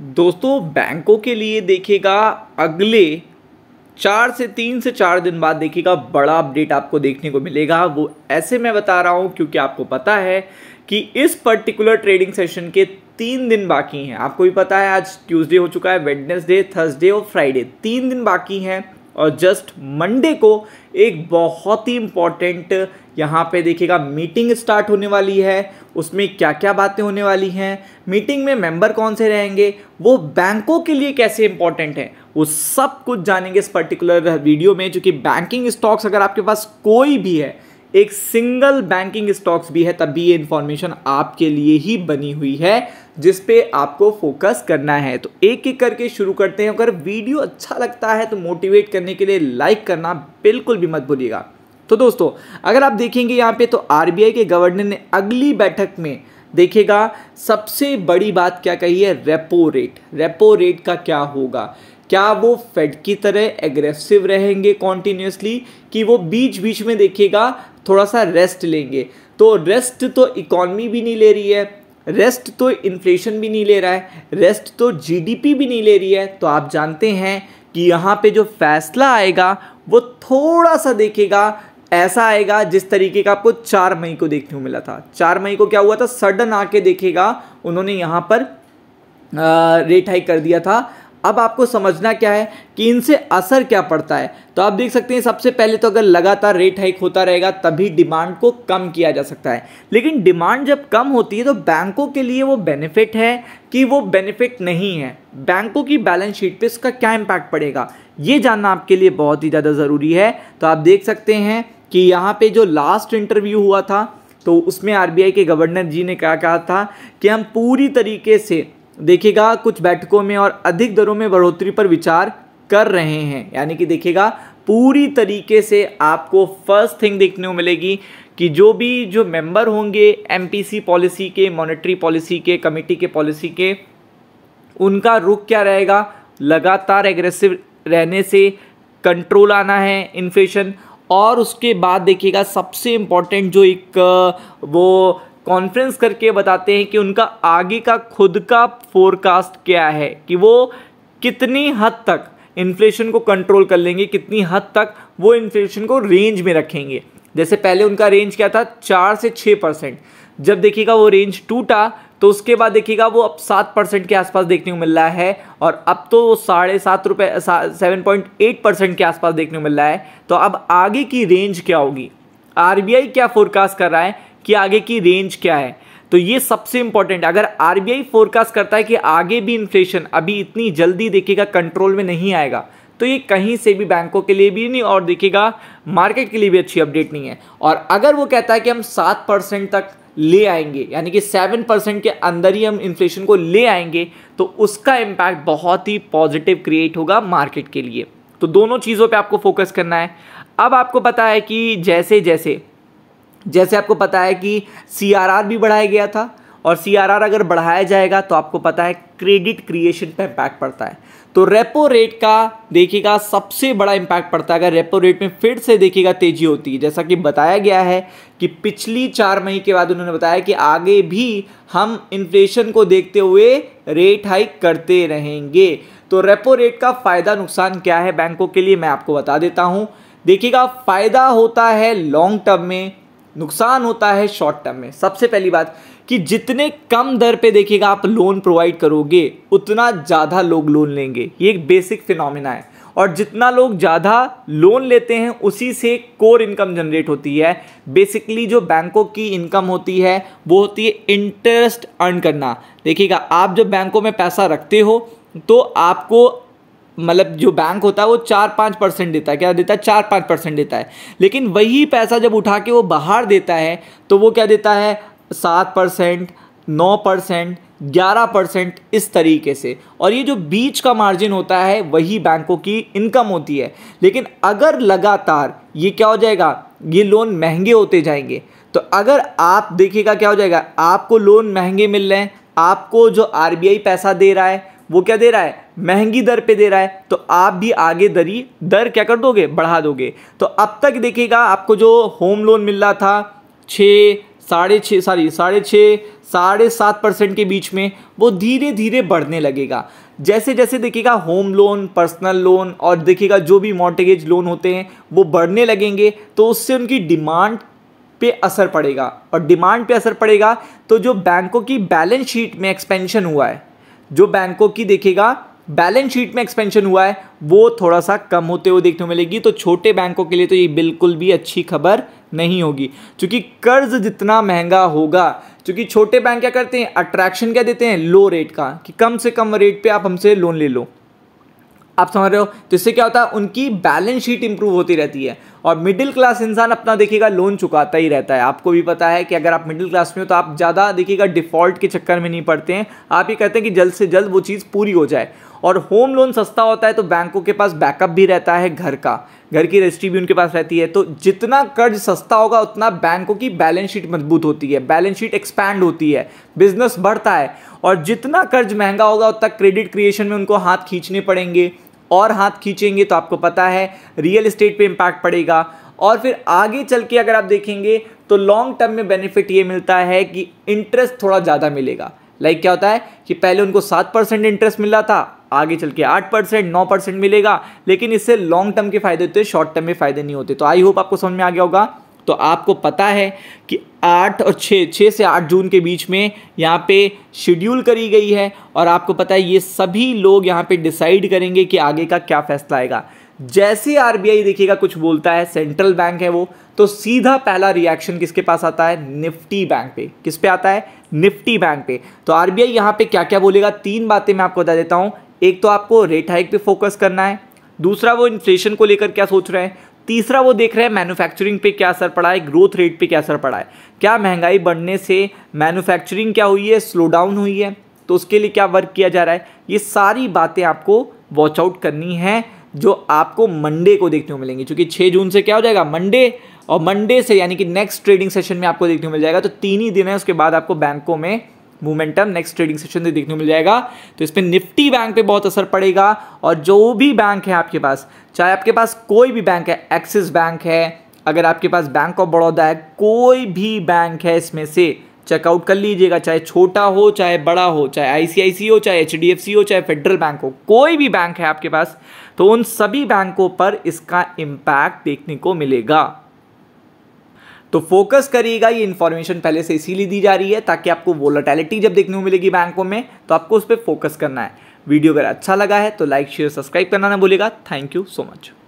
दोस्तों बैंकों के लिए देखिएगा अगले चार से तीन से चार दिन बाद देखिएगा बड़ा अपडेट आपको देखने को मिलेगा वो ऐसे मैं बता रहा हूँ क्योंकि आपको पता है कि इस पर्टिकुलर ट्रेडिंग सेशन के तीन दिन बाकी हैं आपको भी पता है आज ट्यूसडे हो चुका है वेडनेसडे थर्सडे और फ्राइडे तीन दिन बाकी हैं और जस्ट मंडे को एक बहुत ही इम्पॉर्टेंट यहाँ पे देखिएगा मीटिंग स्टार्ट होने वाली है उसमें क्या क्या बातें होने वाली हैं मीटिंग में मेंबर कौन से रहेंगे वो बैंकों के लिए कैसे इंपॉर्टेंट है वो सब कुछ जानेंगे इस पर्टिकुलर वीडियो में कि बैंकिंग स्टॉक्स अगर आपके पास कोई भी है एक सिंगल बैंकिंग स्टॉक्स भी है तब भी ये इन्फॉर्मेशन आपके लिए ही बनी हुई है जिस पे आपको फोकस करना है तो एक एक करके शुरू करते हैं अगर वीडियो अच्छा लगता है तो मोटिवेट करने के लिए लाइक करना बिल्कुल भी मत भूलिएगा तो दोस्तों अगर आप देखेंगे यहाँ पे तो आर के गवर्नर ने अगली बैठक में देखेगा सबसे बड़ी बात क्या कही है रेपो रेट रेपो रेट का क्या होगा क्या वो फेड की तरह एग्रेसिव रहेंगे कॉन्टीन्यूसली कि वो बीच बीच में देखेगा थोड़ा सा रेस्ट लेंगे तो रेस्ट तो इकॉनमी भी नहीं ले रही है रेस्ट तो इन्फ्लेशन भी नहीं ले रहा है रेस्ट तो जीडीपी भी नहीं ले रही है तो आप जानते हैं कि यहाँ पे जो फैसला आएगा वो थोड़ा सा देखेगा ऐसा आएगा जिस तरीके का आपको चार मई को देखने को मिला था चार मई को क्या हुआ था सडन आके देखेगा उन्होंने यहाँ पर रेट हाइक कर दिया था अब आपको समझना क्या है कि इनसे असर क्या पड़ता है तो आप देख सकते हैं सबसे पहले तो अगर लगातार रेट हाइक होता रहेगा तभी डिमांड को कम किया जा सकता है लेकिन डिमांड जब कम होती है तो बैंकों के लिए वो बेनिफिट है कि वो बेनिफिट नहीं है बैंकों की बैलेंस शीट पे इसका क्या इम्पैक्ट पड़ेगा ये जानना आपके लिए बहुत ही ज़्यादा ज़रूरी है तो आप देख सकते हैं कि यहाँ पर जो लास्ट इंटरव्यू हुआ था तो उसमें आरबीआई के गवर्नर जी ने क्या कहा था कि हम पूरी तरीके से देखिएगा कुछ बैठकों में और अधिक दरों में बढ़ोतरी पर विचार कर रहे हैं यानी कि देखिएगा पूरी तरीके से आपको फर्स्ट थिंग देखने को मिलेगी कि जो भी जो मेंबर होंगे एमपीसी पॉलिसी के मॉनेटरी पॉलिसी के कमेटी के पॉलिसी के उनका रुख क्या रहेगा लगातार एग्रेसिव रहने से कंट्रोल आना है इन्फ्लेशन और उसके बाद देखिएगा सबसे इम्पॉर्टेंट जो एक वो कॉन्फ्रेंस करके बताते हैं कि उनका आगे का खुद का फोरकास्ट क्या है कि वो कितनी हद तक इन्फ्लेशन को कंट्रोल कर लेंगे कितनी हद तक वो इन्फ्लेशन को रेंज में रखेंगे जैसे पहले उनका रेंज क्या था चार से छः परसेंट जब देखिएगा वो रेंज टूटा तो उसके बाद देखिएगा वो अब सात परसेंट के आसपास देखने को मिल रहा है और अब तो वो साढ़े सात रुपये सेवन पॉइंट एट परसेंट के आसपास देखने को मिल रहा है तो अब आगे की रेंज क्या होगी आर क्या फोरकास्ट कर रहा है कि आगे की रेंज क्या है तो ये सबसे इंपॉर्टेंट अगर आर फोरकास्ट करता है कि आगे भी इन्फ्लेशन अभी इतनी जल्दी देखिएगा कंट्रोल में नहीं आएगा तो ये कहीं से भी बैंकों के लिए भी नहीं और देखिएगा मार्केट के लिए भी अच्छी अपडेट नहीं है और अगर वो कहता है कि हम सात परसेंट तक ले आएंगे यानी कि सेवन परसेंट के अंदर ही हम इन्फ्लेशन को ले आएंगे तो उसका इम्पैक्ट बहुत ही पॉजिटिव क्रिएट होगा मार्केट के लिए तो दोनों चीज़ों पर आपको फोकस करना है अब आपको पता है कि जैसे जैसे जैसे आपको पता है कि सी भी बढ़ाया गया था और सी अगर बढ़ाया जाएगा तो आपको पता है क्रेडिट क्रिएशन पर इम्पैक्ट पड़ता है तो रेपो रेट का देखिएगा सबसे बड़ा इम्पैक्ट पड़ता है अगर रेपो रेट में फिर से देखिएगा तेजी होती है जैसा कि बताया गया है कि पिछली चार मई के बाद उन्होंने बताया कि आगे भी हम इन्फ्लेशन को देखते हुए रेट हाइक करते रहेंगे तो रेपो रेट का फ़ायदा नुकसान क्या है बैंकों के लिए मैं आपको बता देता हूँ देखिएगा फ़ायदा होता है लॉन्ग टर्म में नुकसान होता है शॉर्ट टर्म में सबसे पहली बात कि जितने कम दर पे देखिएगा आप लोन प्रोवाइड करोगे उतना ज़्यादा लोग लोन लेंगे ये एक बेसिक फिनोमिना है और जितना लोग ज़्यादा लोन लेते हैं उसी से कोर इनकम जनरेट होती है बेसिकली जो बैंकों की इनकम होती है वो होती है इंटरेस्ट अर्न करना देखिएगा आप जब बैंकों में पैसा रखते हो तो आपको मतलब जो बैंक होता है वो चार पाँच परसेंट देता है क्या देता है चार पाँच परसेंट देता है लेकिन वही पैसा जब उठा के वो बाहर देता है तो वो क्या देता है सात परसेंट नौ परसेंट ग्यारह परसेंट इस तरीके से और ये जो बीच का मार्जिन होता है वही बैंकों की इनकम होती है लेकिन अगर लगातार ये क्या हो जाएगा ये लोन महंगे होते जाएंगे तो अगर आप देखिएगा क्या हो जाएगा आपको लोन महंगे मिल रहे हैं आपको जो आर पैसा दे रहा है वो क्या दे रहा है महंगी दर पे दे रहा है तो आप भी आगे दरी दर क्या कर दोगे बढ़ा दोगे तो अब तक देखिएगा आपको जो होम लोन मिल रहा था छः साढ़े छः सॉरी साढ़े छः साढ़े सात परसेंट के बीच में वो धीरे धीरे बढ़ने लगेगा जैसे जैसे देखिएगा होम लोन पर्सनल लोन और देखिएगा जो भी मॉर्टेज लोन होते हैं वो बढ़ने लगेंगे तो उससे उनकी डिमांड पे असर पड़ेगा और डिमांड पे असर पड़ेगा तो जो बैंकों की बैलेंस शीट में एक्सपेंशन हुआ है जो बैंकों की देखेगा बैलेंस शीट में एक्सपेंशन हुआ है वो थोड़ा सा कम होते हुए देखने को मिलेगी तो छोटे बैंकों के लिए तो ये बिल्कुल भी अच्छी खबर नहीं होगी क्योंकि कर्ज जितना महंगा होगा क्योंकि छोटे बैंक क्या करते हैं अट्रैक्शन क्या देते हैं लो रेट का कि कम से कम रेट पे आप हमसे लोन ले लो आप समझ रहे हो तो इससे क्या होता है उनकी बैलेंस शीट इंप्रूव होती रहती है और मिडिल क्लास इंसान अपना देखिएगा लोन चुकाता ही रहता है आपको भी पता है कि अगर आप मिडिल क्लास में हो तो आप ज़्यादा देखिएगा डिफ़ॉल्ट के चक्कर में नहीं पड़ते हैं आप ये कहते हैं कि जल्द से जल्द वो चीज़ पूरी हो जाए और होम लोन सस्ता होता है तो बैंकों के पास बैकअप भी रहता है घर का घर की रजिस्ट्री भी उनके पास रहती है तो जितना कर्ज सस्ता होगा उतना बैंकों की बैलेंस शीट मजबूत होती है बैलेंस शीट एक्सपैंड होती है बिजनेस बढ़ता है और जितना कर्ज महंगा होगा उतना क्रेडिट क्रिएशन में उनको हाथ खींचने पड़ेंगे और हाथ खींचेंगे तो आपको पता है रियल इस्टेट पर इम्पैक्ट पड़ेगा और फिर आगे चल के अगर आप देखेंगे तो लॉन्ग टर्म में बेनिफिट ये मिलता है कि इंटरेस्ट थोड़ा ज़्यादा मिलेगा लाइक like क्या होता है कि पहले उनको सात परसेंट इंटरेस्ट मिला था आगे चल के आठ परसेंट नौ परसेंट मिलेगा लेकिन इससे लॉन्ग टर्म के फायदे होते हैं शॉर्ट टर्म में फायदे नहीं होते तो आई होप आपको समझ में आ गया होगा तो आपको पता है कि आठ और छः छः से आठ जून के बीच में यहाँ पे शेड्यूल करी गई है और आपको पता है ये सभी लोग यहाँ पे डिसाइड करेंगे कि आगे का क्या फैसला आएगा जैसे आरबीआई देखिएगा कुछ बोलता है सेंट्रल बैंक है वो तो सीधा पहला रिएक्शन किसके पास आता है निफ्टी बैंक पे किस पे आता है निफ्टी बैंक पे तो आरबीआई यहाँ पे क्या क्या बोलेगा तीन बातें मैं आपको बता देता हूँ एक तो आपको रेट हाइक पर फोकस करना है दूसरा वो इन्फ्लेशन को लेकर क्या सोच रहे हैं तीसरा वो देख रहे हैं मैन्युफैक्चरिंग पे क्या असर पड़ा है ग्रोथ रेट पे क्या असर पड़ा है क्या महंगाई बढ़ने से मैन्युफैक्चरिंग क्या हुई है स्लो डाउन हुई है तो उसके लिए क्या वर्क किया जा रहा है ये सारी बातें आपको वॉच आउट करनी है जो आपको मंडे को देखने को मिलेंगी क्योंकि छः जून से क्या हो जाएगा मंडे और मंडे से यानी कि नेक्स्ट ट्रेडिंग सेशन में आपको देखने को मिल जाएगा तो तीन ही दिन है उसके बाद आपको बैंकों में मोमेंटम नेक्स्ट ट्रेडिंग सेशन से तो देखने को मिल जाएगा तो इस पर निफ्टी बैंक पे बहुत असर पड़ेगा और जो भी बैंक है आपके पास चाहे आपके पास कोई भी बैंक है एक्सिस बैंक है अगर आपके पास बैंक ऑफ बड़ौदा है कोई भी बैंक है इसमें से चेकआउट कर लीजिएगा चाहे छोटा हो चाहे बड़ा हो चाहे आईसीआईसी हो चाहे एच हो चाहे फेडरल बैंक हो कोई भी बैंक है आपके पास तो उन सभी बैंकों पर इसका इम्पैक्ट देखने को मिलेगा तो फोकस करिएगा ये इन्फॉर्मेशन पहले से इसीलिए दी जा रही है ताकि आपको वोलाटैलिटी जब देखने को मिलेगी बैंकों में तो आपको उस पर फोकस करना है वीडियो अगर अच्छा लगा है तो लाइक शेयर सब्सक्राइब करना ना भूलेगा थैंक यू सो मच